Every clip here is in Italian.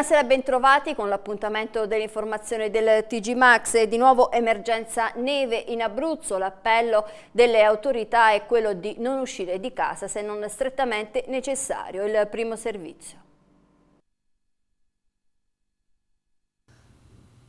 Buonasera e bentrovati con l'appuntamento dell'informazione del TG Max. Di nuovo emergenza neve in Abruzzo. L'appello delle autorità è quello di non uscire di casa se non strettamente necessario. Il primo servizio.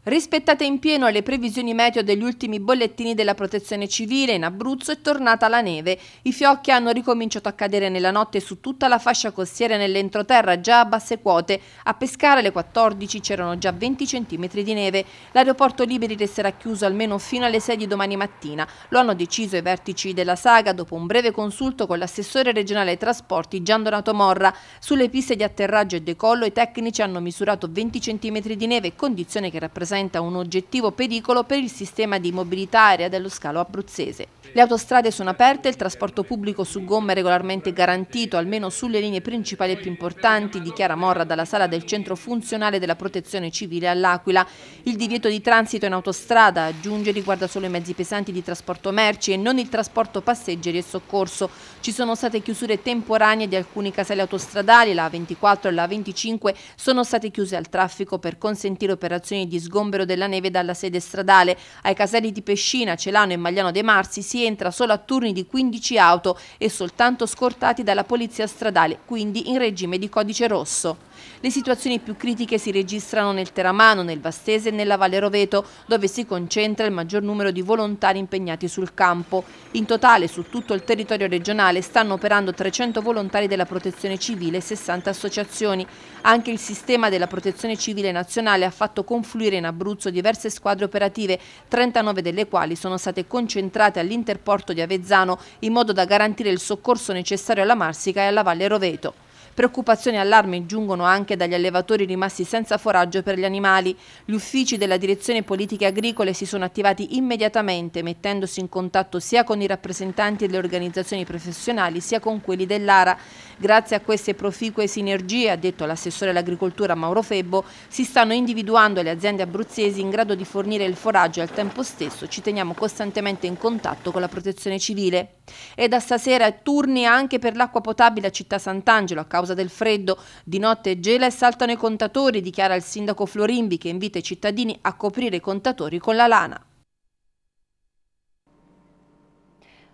Rispettate in pieno le previsioni meteo degli ultimi bollettini della protezione civile, in Abruzzo è tornata la neve. I fiocchi hanno ricominciato a cadere nella notte su tutta la fascia costiera nell'entroterra già a basse quote. A pescare alle 14 c'erano già 20 cm di neve. L'aeroporto Liberi resterà chiuso almeno fino alle 6 di domani mattina. Lo hanno deciso i vertici della saga dopo un breve consulto con l'assessore regionale ai trasporti Donato Morra. Sulle piste di atterraggio e decollo i tecnici hanno misurato 20 cm di neve, condizione che rappresenta rappresenta un oggettivo pericolo per il sistema di mobilità aerea dello scalo abruzzese. Le autostrade sono aperte, il trasporto pubblico su gomma è regolarmente garantito, almeno sulle linee principali e più importanti, dichiara Morra dalla sala del centro funzionale della protezione civile all'Aquila. Il divieto di transito in autostrada, aggiunge, riguarda solo i mezzi pesanti di trasporto merci e non il trasporto passeggeri e soccorso. Ci sono state chiusure temporanee di alcuni caselli autostradali, la 24 e la 25 sono state chiuse al traffico per consentire operazioni di sgomma sgombero della neve dalla sede stradale. Ai caselli di Pescina, Celano e Magliano De Marsi si entra solo a turni di 15 auto e soltanto scortati dalla polizia stradale, quindi in regime di codice rosso. Le situazioni più critiche si registrano nel Teramano, nel Vastese e nella Valle Roveto, dove si concentra il maggior numero di volontari impegnati sul campo. In totale, su tutto il territorio regionale, stanno operando 300 volontari della protezione civile e 60 associazioni. Anche il sistema della protezione civile nazionale ha fatto confluire in Abruzzo diverse squadre operative, 39 delle quali sono state concentrate all'interporto di Avezzano in modo da garantire il soccorso necessario alla Marsica e alla Valle Roveto. Preoccupazioni e allarmi giungono anche dagli allevatori rimasti senza foraggio per gli animali. Gli uffici della Direzione Politiche Agricole si sono attivati immediatamente mettendosi in contatto sia con i rappresentanti delle organizzazioni professionali sia con quelli dell'ARA. Grazie a queste proficue sinergie, ha detto l'assessore all'agricoltura Mauro Febbo, si stanno individuando le aziende abruzzesi in grado di fornire il foraggio e al tempo stesso ci teniamo costantemente in contatto con la protezione civile. E da stasera turni anche per l'acqua potabile a Città Sant'Angelo a causa causa del freddo. Di notte gela e saltano i contatori, dichiara il sindaco Florimbi che invita i cittadini a coprire i contatori con la lana.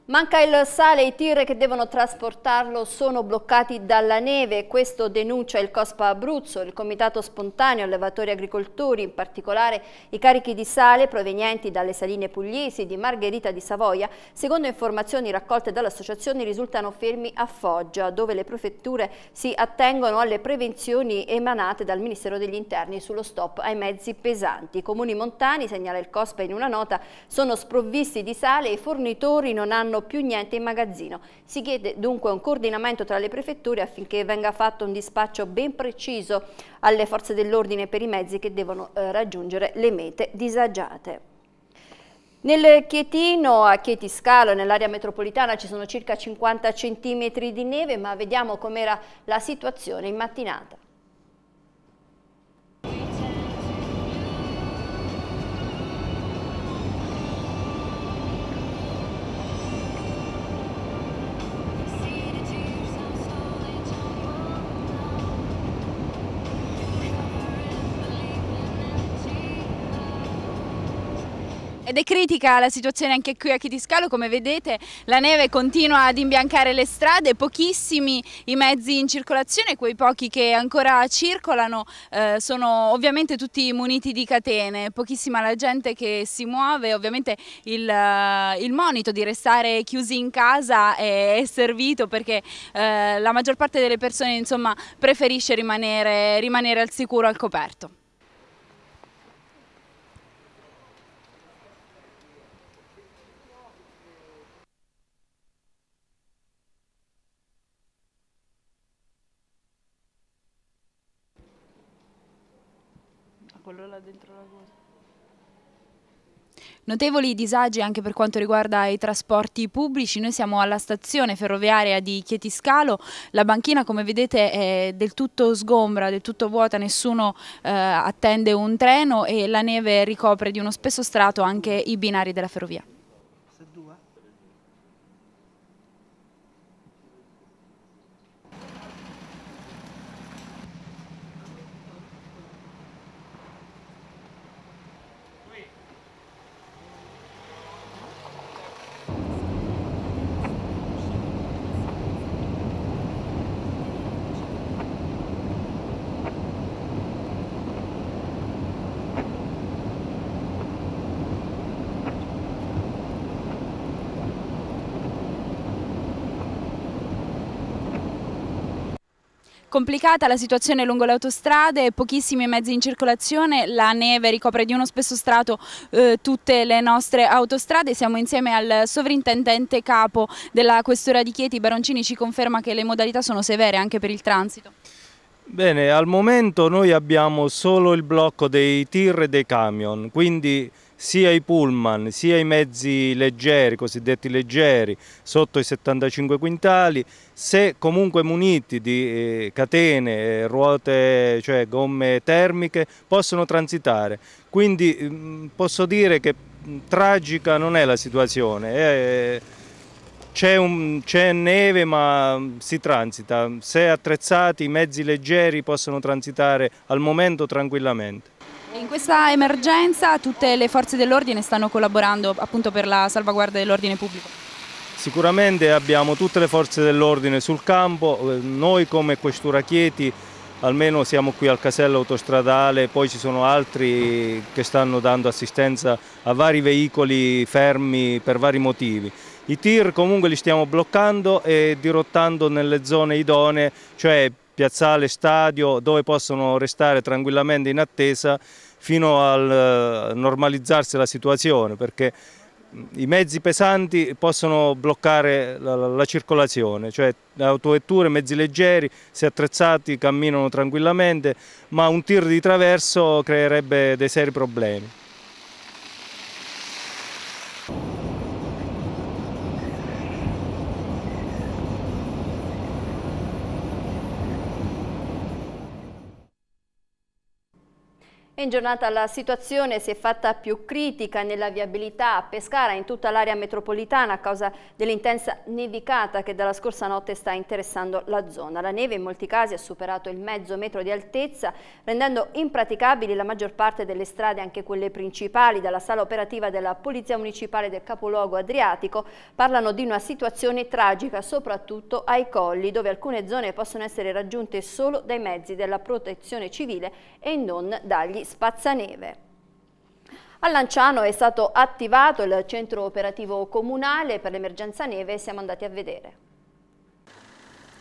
Manca il sale, i tir che devono trasportarlo sono bloccati dalla neve, questo denuncia il COSPA Abruzzo, il Comitato Spontaneo Allevatori Agricoltori, in particolare i carichi di sale provenienti dalle saline pugliesi di Margherita di Savoia, secondo informazioni raccolte dall'associazione risultano fermi a Foggia, dove le prefetture si attengono alle prevenzioni emanate dal Ministero degli Interni sullo stop ai mezzi pesanti. I comuni montani, segnala il COSPA in una nota, sono sprovvisti di sale e i fornitori non hanno hanno più niente in magazzino. Si chiede dunque un coordinamento tra le prefetture affinché venga fatto un dispaccio ben preciso alle forze dell'ordine per i mezzi che devono eh, raggiungere le mete disagiate. Nel Chietino, a Chieti Scalo, nell'area metropolitana ci sono circa 50 cm di neve, ma vediamo com'era la situazione in mattinata. Ed è critica la situazione anche qui a Chitiscalo, come vedete la neve continua ad imbiancare le strade, pochissimi i mezzi in circolazione, quei pochi che ancora circolano eh, sono ovviamente tutti muniti di catene, pochissima la gente che si muove, ovviamente il, eh, il monito di restare chiusi in casa è, è servito perché eh, la maggior parte delle persone insomma, preferisce rimanere, rimanere al sicuro al coperto. auguri. Notevoli disagi anche per quanto riguarda i trasporti pubblici, noi siamo alla stazione ferroviaria di Chietiscalo, la banchina come vedete è del tutto sgombra, del tutto vuota, nessuno eh, attende un treno e la neve ricopre di uno spesso strato anche i binari della ferrovia. complicata la situazione lungo le autostrade, pochissimi mezzi in circolazione, la neve ricopre di uno spesso strato eh, tutte le nostre autostrade, siamo insieme al sovrintendente capo della questura di Chieti, Baroncini, ci conferma che le modalità sono severe anche per il transito. Bene, al momento noi abbiamo solo il blocco dei tir e dei camion, quindi sia i pullman sia i mezzi leggeri, cosiddetti leggeri, sotto i 75 quintali, se comunque muniti di eh, catene, ruote, cioè gomme termiche, possono transitare. Quindi mm, posso dire che mm, tragica non è la situazione. Eh, c'è neve ma mm, si transita, se attrezzati i mezzi leggeri possono transitare al momento tranquillamente. In questa emergenza tutte le forze dell'ordine stanno collaborando appunto per la salvaguardia dell'ordine pubblico? Sicuramente abbiamo tutte le forze dell'ordine sul campo, eh, noi come Questura Chieti almeno siamo qui al casello autostradale, poi ci sono altri che stanno dando assistenza a vari veicoli fermi per vari motivi. I tir comunque li stiamo bloccando e dirottando nelle zone idonee, cioè piazzale, stadio, dove possono restare tranquillamente in attesa fino al eh, normalizzarsi la situazione perché i mezzi pesanti possono bloccare la, la, la circolazione, cioè autovetture, mezzi leggeri, se attrezzati camminano tranquillamente, ma un tir di traverso creerebbe dei seri problemi. in giornata la situazione si è fatta più critica nella viabilità a Pescara in tutta l'area metropolitana a causa dell'intensa nevicata che dalla scorsa notte sta interessando la zona. La neve in molti casi ha superato il mezzo metro di altezza rendendo impraticabili la maggior parte delle strade, anche quelle principali, dalla sala operativa della Polizia Municipale del capoluogo adriatico parlano di una situazione tragica soprattutto ai colli dove alcune zone possono essere raggiunte solo dai mezzi della protezione civile e non dagli spazi Spazzaneve. A Lanciano è stato attivato il centro operativo comunale per l'emergenza neve, e siamo andati a vedere.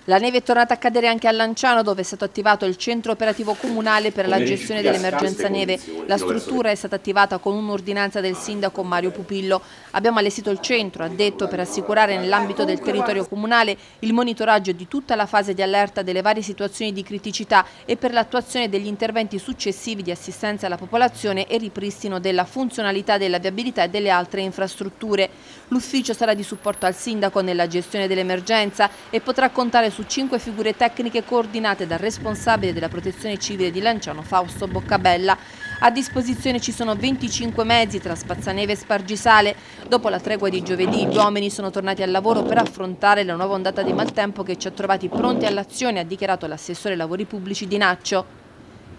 La neve è tornata a cadere anche a Lanciano dove è stato attivato il centro operativo comunale per la gestione dell'emergenza neve. La struttura è stata attivata con un'ordinanza del sindaco Mario Pupillo. Abbiamo allestito il centro, ha detto, per assicurare nell'ambito del territorio comunale il monitoraggio di tutta la fase di allerta delle varie situazioni di criticità e per l'attuazione degli interventi successivi di assistenza alla popolazione e ripristino della funzionalità della viabilità e delle altre infrastrutture. L'ufficio sarà di supporto al sindaco nella gestione dell'emergenza e potrà contare su cinque figure tecniche coordinate dal responsabile della protezione civile di Lanciano, Fausto Boccabella. A disposizione ci sono 25 mezzi tra Spazzaneve e Spargisale. Dopo la tregua di giovedì gli uomini sono tornati al lavoro per affrontare la nuova ondata di maltempo che ci ha trovati pronti all'azione, ha dichiarato l'assessore lavori pubblici Di Naccio.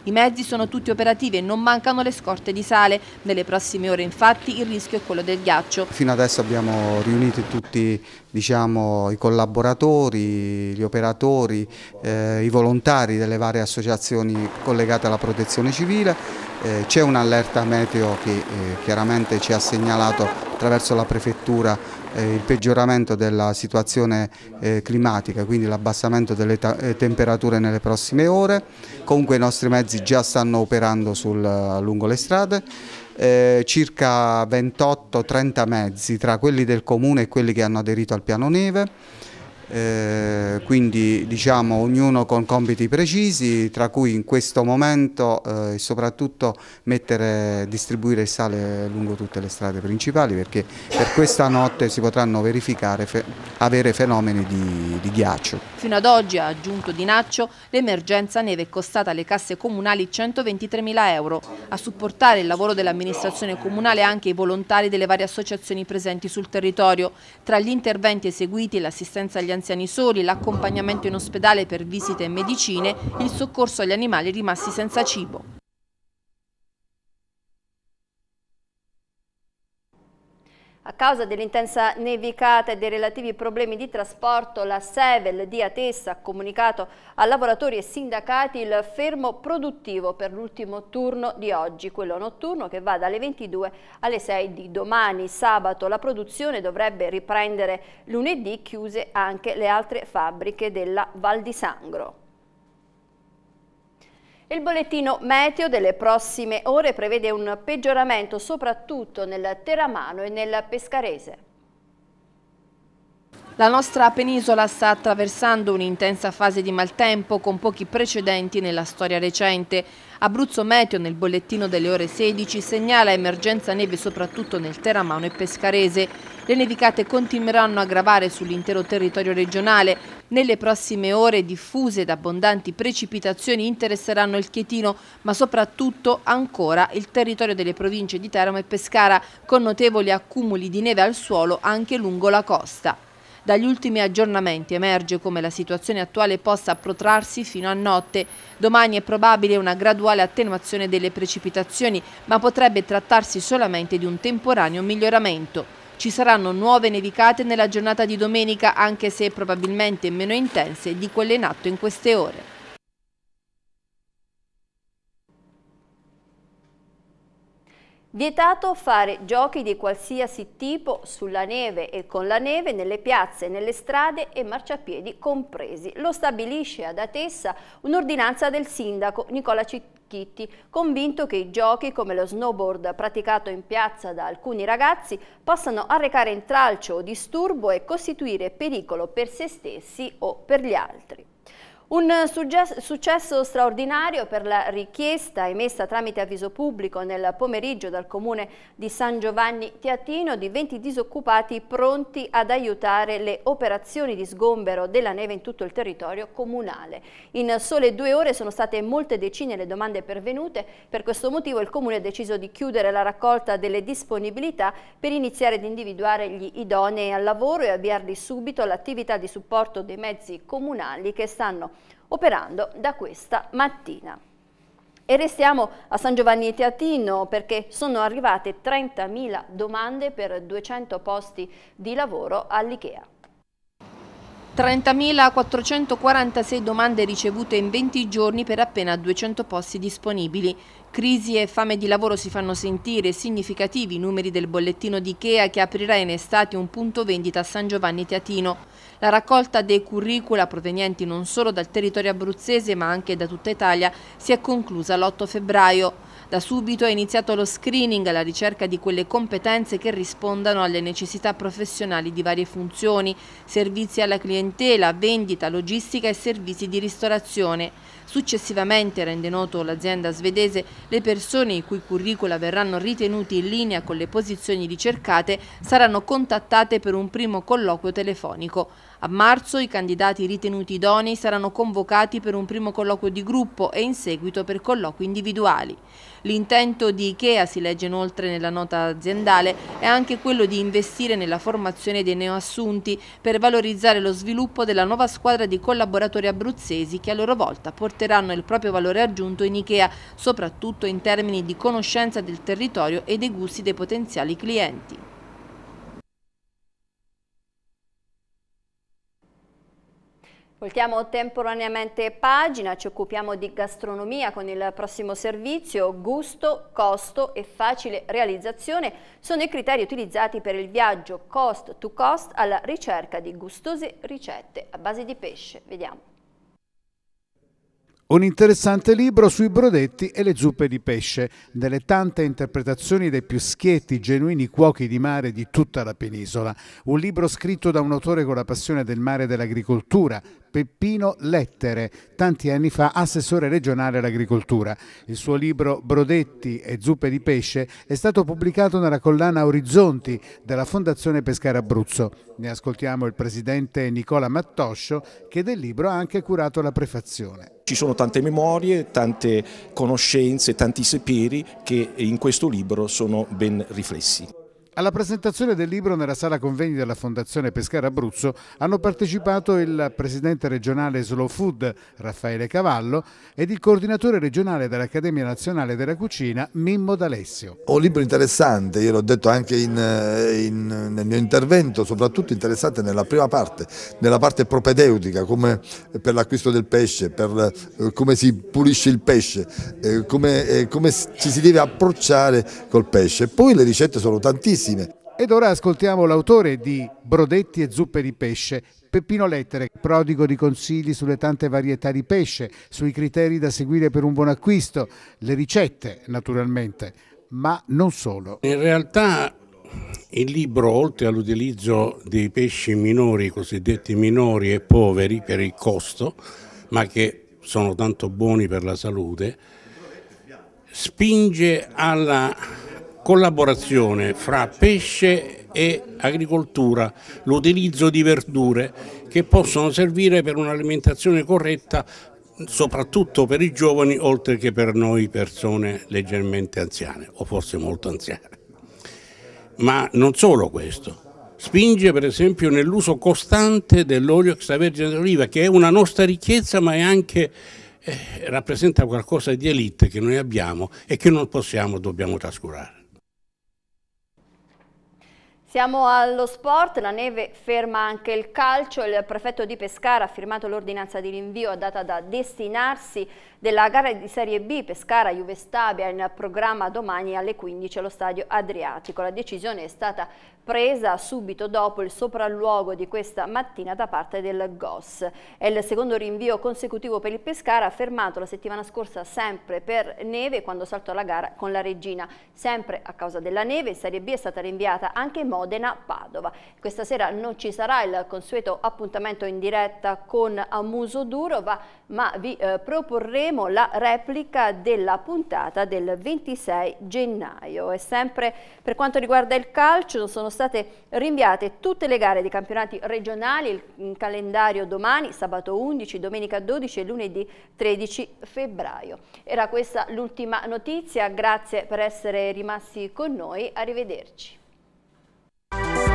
I mezzi sono tutti operativi e non mancano le scorte di sale. Nelle prossime ore infatti il rischio è quello del ghiaccio. Fino adesso abbiamo riunito tutti diciamo, i collaboratori, gli operatori, eh, i volontari delle varie associazioni collegate alla protezione civile. Eh, C'è un'allerta meteo che eh, chiaramente ci ha segnalato attraverso la prefettura eh, il peggioramento della situazione eh, climatica, quindi l'abbassamento delle eh, temperature nelle prossime ore. Comunque i nostri mezzi già stanno operando sul, lungo le strade. Eh, circa 28-30 mezzi tra quelli del comune e quelli che hanno aderito al piano neve eh, quindi diciamo ognuno con compiti precisi tra cui in questo momento eh, soprattutto mettere, distribuire sale lungo tutte le strade principali perché per questa notte si potranno verificare, fe avere fenomeni di, di ghiaccio. Fino ad oggi, ha aggiunto Di Naccio, l'emergenza neve è costata alle casse comunali 123.000 euro. A supportare il lavoro dell'amministrazione comunale anche i volontari delle varie associazioni presenti sul territorio. Tra gli interventi eseguiti l'assistenza agli anziani soli, l'accompagnamento in ospedale per visite e medicine, il soccorso agli animali rimasti senza cibo. A causa dell'intensa nevicata e dei relativi problemi di trasporto, la Sevel di Atessa ha comunicato a lavoratori e sindacati il fermo produttivo per l'ultimo turno di oggi, quello notturno che va dalle 22 alle 6 di domani. Sabato la produzione dovrebbe riprendere lunedì, chiuse anche le altre fabbriche della Val di Sangro. Il bollettino meteo delle prossime ore prevede un peggioramento soprattutto nel Teramano e nel Pescarese. La nostra penisola sta attraversando un'intensa fase di maltempo con pochi precedenti nella storia recente. Abruzzo Meteo nel bollettino delle ore 16 segnala emergenza neve soprattutto nel Teramano e Pescarese. Le nevicate continueranno a gravare sull'intero territorio regionale. Nelle prossime ore diffuse ed abbondanti precipitazioni interesseranno il Chietino, ma soprattutto ancora il territorio delle province di Teramo e Pescara, con notevoli accumuli di neve al suolo anche lungo la costa. Dagli ultimi aggiornamenti emerge come la situazione attuale possa protrarsi fino a notte. Domani è probabile una graduale attenuazione delle precipitazioni, ma potrebbe trattarsi solamente di un temporaneo miglioramento. Ci saranno nuove nevicate nella giornata di domenica, anche se probabilmente meno intense di quelle in atto in queste ore. Vietato fare giochi di qualsiasi tipo sulla neve e con la neve nelle piazze, nelle strade e marciapiedi compresi. Lo stabilisce ad Atessa un'ordinanza del sindaco Nicola Cicchitti, convinto che i giochi come lo snowboard praticato in piazza da alcuni ragazzi possano arrecare intralcio o disturbo e costituire pericolo per se stessi o per gli altri. Un successo straordinario per la richiesta emessa tramite avviso pubblico nel pomeriggio dal comune di San Giovanni Tiatino di 20 disoccupati pronti ad aiutare le operazioni di sgombero della neve in tutto il territorio comunale. In sole due ore sono state molte decine le domande pervenute, per questo motivo il comune ha deciso di chiudere la raccolta delle disponibilità per iniziare ad individuare gli idonei al lavoro e avviarli subito all'attività di supporto dei mezzi comunali che stanno operando da questa mattina. E restiamo a San Giovanni Teatino perché sono arrivate 30.000 domande per 200 posti di lavoro all'IKEA. 30.446 domande ricevute in 20 giorni per appena 200 posti disponibili. Crisi e fame di lavoro si fanno sentire, significativi i numeri del bollettino di Ikea che aprirà in estate un punto vendita a San Giovanni Teatino. La raccolta dei curricula provenienti non solo dal territorio abruzzese ma anche da tutta Italia si è conclusa l'8 febbraio. Da subito è iniziato lo screening alla ricerca di quelle competenze che rispondano alle necessità professionali di varie funzioni, servizi alla clientela, vendita, logistica e servizi di ristorazione. Successivamente, rende noto l'azienda svedese, le persone i cui curricula verranno ritenuti in linea con le posizioni ricercate saranno contattate per un primo colloquio telefonico. A marzo i candidati ritenuti idonei saranno convocati per un primo colloquio di gruppo e in seguito per colloqui individuali. L'intento di Ikea, si legge inoltre nella nota aziendale, è anche quello di investire nella formazione dei neoassunti per valorizzare lo sviluppo della nuova squadra di collaboratori abruzzesi che a loro volta porteranno il proprio valore aggiunto in Ikea, soprattutto in termini di conoscenza del territorio e dei gusti dei potenziali clienti. Voltiamo temporaneamente pagina, ci occupiamo di gastronomia con il prossimo servizio. Gusto, costo e facile realizzazione sono i criteri utilizzati per il viaggio cost to cost alla ricerca di gustose ricette a base di pesce. Vediamo. Un interessante libro sui brodetti e le zuppe di pesce, delle tante interpretazioni dei più schietti, genuini cuochi di mare di tutta la penisola. Un libro scritto da un autore con la passione del mare e dell'agricoltura, Peppino Lettere, tanti anni fa assessore regionale all'agricoltura. Il suo libro Brodetti e zuppe di pesce è stato pubblicato nella collana Orizzonti della Fondazione Pescare Abruzzo. Ne ascoltiamo il presidente Nicola Mattoscio che del libro ha anche curato la prefazione. Ci sono tante memorie, tante conoscenze, tanti saperi che in questo libro sono ben riflessi. Alla presentazione del libro nella sala convegni della Fondazione Pescara Abruzzo hanno partecipato il presidente regionale Slow Food Raffaele Cavallo ed il coordinatore regionale dell'Accademia Nazionale della Cucina Mimmo D'Alessio. Un libro interessante, io l'ho detto anche in, in, nel mio intervento, soprattutto interessante nella prima parte, nella parte propedeutica, come per l'acquisto del pesce, per eh, come si pulisce il pesce, eh, come, eh, come ci si deve approcciare col pesce. Poi le ricette sono tantissime bellissime. Ed ora ascoltiamo l'autore di Brodetti e zuppe di pesce, Peppino Lettere, prodigo di consigli sulle tante varietà di pesce, sui criteri da seguire per un buon acquisto, le ricette naturalmente, ma non solo. In realtà il libro, oltre all'utilizzo dei pesci minori, cosiddetti minori e poveri per il costo, ma che sono tanto buoni per la salute, spinge alla collaborazione fra pesce e agricoltura, l'utilizzo di verdure che possono servire per un'alimentazione corretta soprattutto per i giovani oltre che per noi persone leggermente anziane o forse molto anziane. Ma non solo questo, spinge per esempio nell'uso costante dell'olio extravergine d'oliva che è una nostra ricchezza ma è anche eh, rappresenta qualcosa di elite che noi abbiamo e che non possiamo, dobbiamo trascurare. Siamo allo sport, la neve ferma anche il calcio, il prefetto di Pescara ha firmato l'ordinanza di rinvio a data da destinarsi della gara di Serie B Pescara-Juve Stabia in programma domani alle 15 allo stadio Adriatico. La decisione è stata presa subito dopo il sopralluogo di questa mattina da parte del GOS. È il secondo rinvio consecutivo per il Pescara fermato la settimana scorsa sempre per neve quando saltò la gara con la Regina. Sempre a causa della neve Serie B è stata rinviata anche in modo Modena-Padova. Questa sera non ci sarà il consueto appuntamento in diretta con Amuso Durova, ma vi eh, proporremo la replica della puntata del 26 gennaio. E sempre per quanto riguarda il calcio sono state rinviate tutte le gare dei campionati regionali, il, il mm, calendario domani, sabato 11, domenica 12 e lunedì 13 febbraio. Era questa l'ultima notizia, grazie per essere rimasti con noi, arrivederci. Thank you.